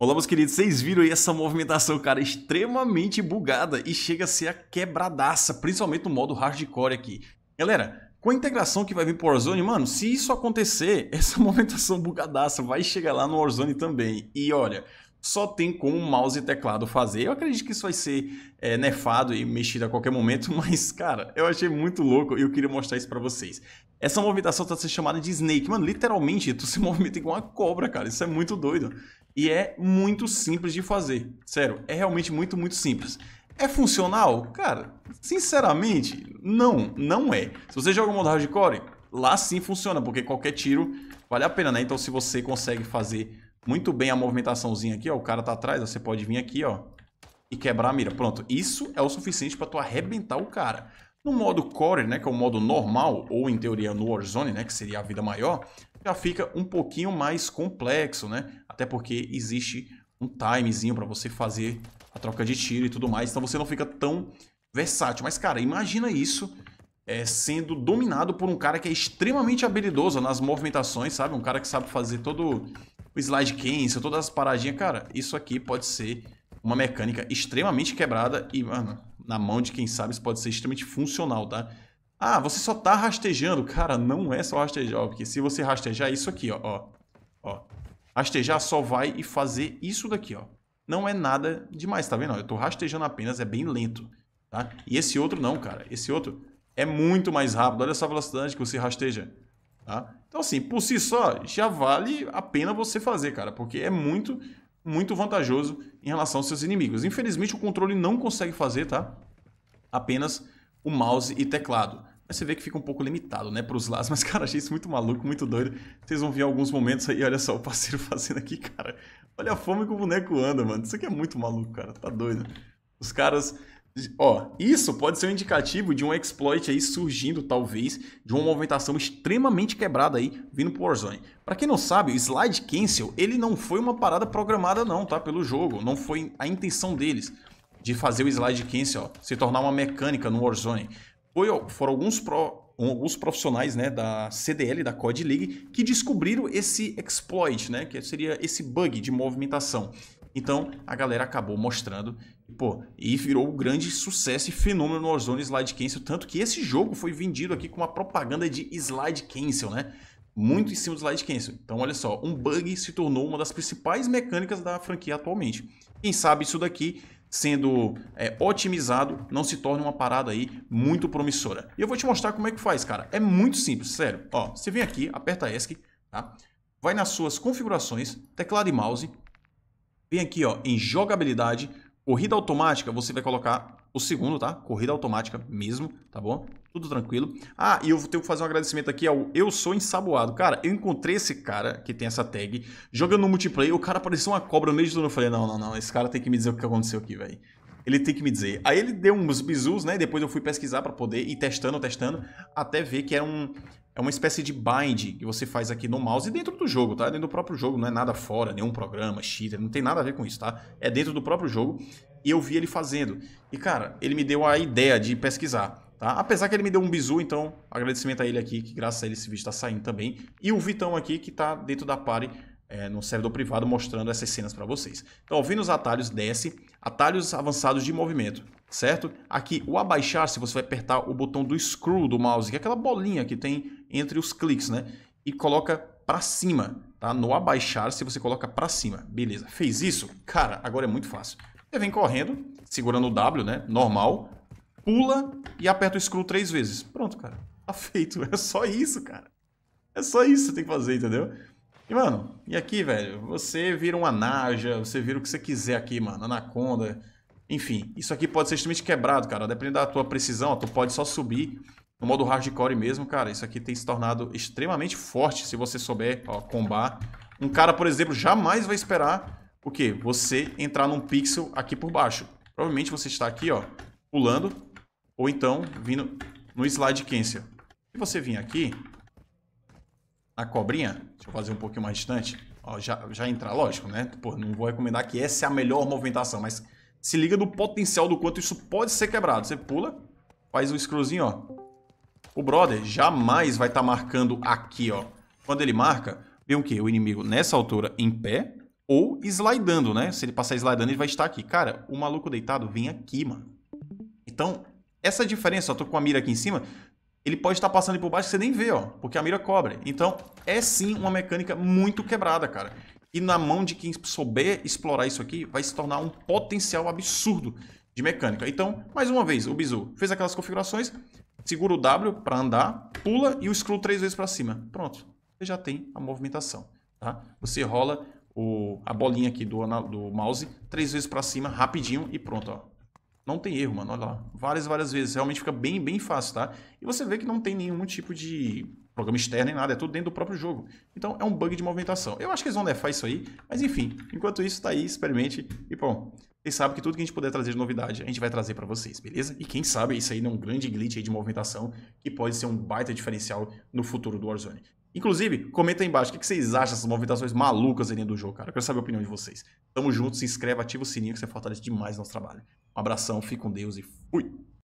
Olá, meus queridos, vocês viram aí essa movimentação, cara, extremamente bugada e chega a ser a quebradaça, principalmente no modo hardcore aqui. Galera, com a integração que vai vir pro Warzone, mano, se isso acontecer, essa movimentação bugadaça vai chegar lá no Warzone também. E olha, só tem como mouse e teclado fazer. Eu acredito que isso vai ser é, nefado e mexido a qualquer momento, mas, cara, eu achei muito louco e eu queria mostrar isso para vocês. Essa movimentação tá sendo chamada de Snake. Mano, literalmente, tu se movimenta igual uma cobra, cara. Isso é muito doido. E é muito simples de fazer. Sério, é realmente muito, muito simples. É funcional? Cara, sinceramente, não, não é. Se você joga o modo hardcore, lá sim funciona, porque qualquer tiro vale a pena, né? Então se você consegue fazer muito bem a movimentaçãozinha aqui, ó, o cara tá atrás, você pode vir aqui, ó, e quebrar a mira. Pronto, isso é o suficiente para tu arrebentar o cara. No modo core, né, que é o modo normal, ou em teoria no Warzone, né, que seria a vida maior, já fica um pouquinho mais complexo, né? Até porque existe um timezinho para você fazer a troca de tiro e tudo mais, então você não fica tão versátil. Mas, cara, imagina isso é, sendo dominado por um cara que é extremamente habilidoso nas movimentações, sabe? Um cara que sabe fazer todo o slide cancel, todas as paradinhas. Cara, isso aqui pode ser uma mecânica extremamente quebrada e, mano, na mão de quem sabe isso pode ser extremamente funcional, tá? Ah, você só tá rastejando. Cara, não é só rastejar, porque se você rastejar isso aqui, ó, ó, ó. Rastejar só vai e fazer isso daqui, ó não é nada demais, tá vendo? Eu tô rastejando apenas, é bem lento, tá? E esse outro não, cara. Esse outro é muito mais rápido. Olha essa velocidade que você rasteja, tá? Então, assim, por si só, já vale a pena você fazer, cara, porque é muito, muito vantajoso em relação aos seus inimigos. Infelizmente, o controle não consegue fazer, tá? Apenas o mouse e teclado. Mas você vê que fica um pouco limitado, né, pros lados. Mas, cara, achei isso muito maluco, muito doido. Vocês vão ver alguns momentos aí, olha só o parceiro fazendo aqui, cara. Olha a fome que o boneco anda, mano. Isso aqui é muito maluco, cara. Tá doido. Os caras. Ó, isso pode ser um indicativo de um exploit aí surgindo, talvez, de uma movimentação extremamente quebrada aí vindo pro Warzone. Pra quem não sabe, o Slide Cancel, ele não foi uma parada programada não, tá? Pelo jogo. Não foi a intenção deles de fazer o Slide Cancel ó, se tornar uma mecânica no Warzone. Foi, ó, foram alguns pro alguns profissionais né, da CDL, da Code League, que descobriram esse exploit, né, que seria esse bug de movimentação. Então a galera acabou mostrando pô, e virou um grande sucesso e fenômeno no Warzone Slide Cancel, tanto que esse jogo foi vendido aqui com uma propaganda de Slide Cancel, né? Muito em cima do Slide Cancel. Então olha só, um bug se tornou uma das principais mecânicas da franquia atualmente. Quem sabe isso daqui sendo é, otimizado, não se torna uma parada aí muito promissora. E eu vou te mostrar como é que faz, cara. É muito simples, sério. Ó, você vem aqui, aperta ESC, tá? Vai nas suas configurações, teclado e mouse. Vem aqui, ó, em jogabilidade, corrida automática, você vai colocar o segundo, tá? Corrida automática mesmo, tá bom? Tudo tranquilo. Ah, e eu tenho que fazer um agradecimento aqui ao Eu Sou Ensaboado. Cara, eu encontrei esse cara que tem essa tag jogando no multiplayer. O cara apareceu uma cobra no meio de tudo. Eu falei, não, não, não. Esse cara tem que me dizer o que aconteceu aqui, velho ele tem que me dizer. Aí ele deu uns bizus, né? Depois eu fui pesquisar para poder ir testando, testando, até ver que era um, é uma espécie de bind que você faz aqui no mouse dentro do jogo, tá? Dentro do próprio jogo, não é nada fora, nenhum programa, cheater, não tem nada a ver com isso, tá? É dentro do próprio jogo e eu vi ele fazendo. E, cara, ele me deu a ideia de pesquisar, tá? Apesar que ele me deu um bizu, então agradecimento a ele aqui, que graças a ele esse vídeo tá saindo também. E o Vitão aqui, que tá dentro da party é, no servidor privado mostrando essas cenas para vocês. Então, ouvindo os atalhos, desce, atalhos avançados de movimento, certo? Aqui, o abaixar-se, você vai apertar o botão do scroll do mouse, que é aquela bolinha que tem entre os cliques, né? E coloca para cima, tá? No abaixar-se, você coloca para cima. Beleza, fez isso? Cara, agora é muito fácil. Você vem correndo, segurando o W, né? Normal, pula e aperta o scroll três vezes. Pronto, cara. Tá feito. É só isso, cara. É só isso que você tem que fazer, entendeu? E, mano, e aqui, velho, você vira uma naja, você vira o que você quiser aqui, mano, anaconda. Enfim, isso aqui pode ser extremamente quebrado, cara. Dependendo da tua precisão, ó, tu pode só subir no modo hardcore mesmo, cara. Isso aqui tem se tornado extremamente forte se você souber, ó, combar. Um cara, por exemplo, jamais vai esperar o quê? Você entrar num pixel aqui por baixo. Provavelmente você está aqui, ó, pulando. Ou então vindo no slide cancel. Se você vir aqui, a cobrinha, deixa eu fazer um pouquinho mais distante, ó, já, já entrar, lógico, né? Pô, não vou recomendar que essa é a melhor movimentação, mas se liga do potencial do quanto isso pode ser quebrado. Você pula, faz um scrollzinho, ó. O brother jamais vai estar tá marcando aqui, ó. Quando ele marca, vem o quê? O inimigo nessa altura em pé ou slidando, né? Se ele passar slidando, ele vai estar aqui. Cara, o maluco deitado vem aqui, mano. Então, essa diferença, ó, tô com a mira aqui em cima, ele pode estar passando por baixo que você nem vê, ó, porque a mira cobre. Então, é sim uma mecânica muito quebrada, cara. E na mão de quem souber explorar isso aqui, vai se tornar um potencial absurdo de mecânica. Então, mais uma vez, o Bizu fez aquelas configurações, segura o W para andar, pula e o scroll três vezes para cima. Pronto, você já tem a movimentação, tá? Você rola o, a bolinha aqui do, do mouse três vezes para cima, rapidinho e pronto, ó. Não tem erro, mano. Olha lá. Várias, várias vezes. Realmente fica bem, bem fácil, tá? E você vê que não tem nenhum tipo de programa externo nem nada, é tudo dentro do próprio jogo. Então é um bug de movimentação. Eu acho que eles vão defar isso aí, mas enfim, enquanto isso, tá aí, experimente e bom. Vocês sabem que tudo que a gente puder trazer de novidade, a gente vai trazer para vocês, beleza? E quem sabe isso aí não é um grande glitch aí de movimentação que pode ser um baita diferencial no futuro do Warzone. Inclusive, comenta aí embaixo o que vocês acham dessas movimentações malucas aí dentro do jogo, cara. Eu quero saber a opinião de vocês. Tamo junto, se inscreve, ativa o sininho que você fortalece demais o nosso trabalho. Um abração, fique com Deus e fui!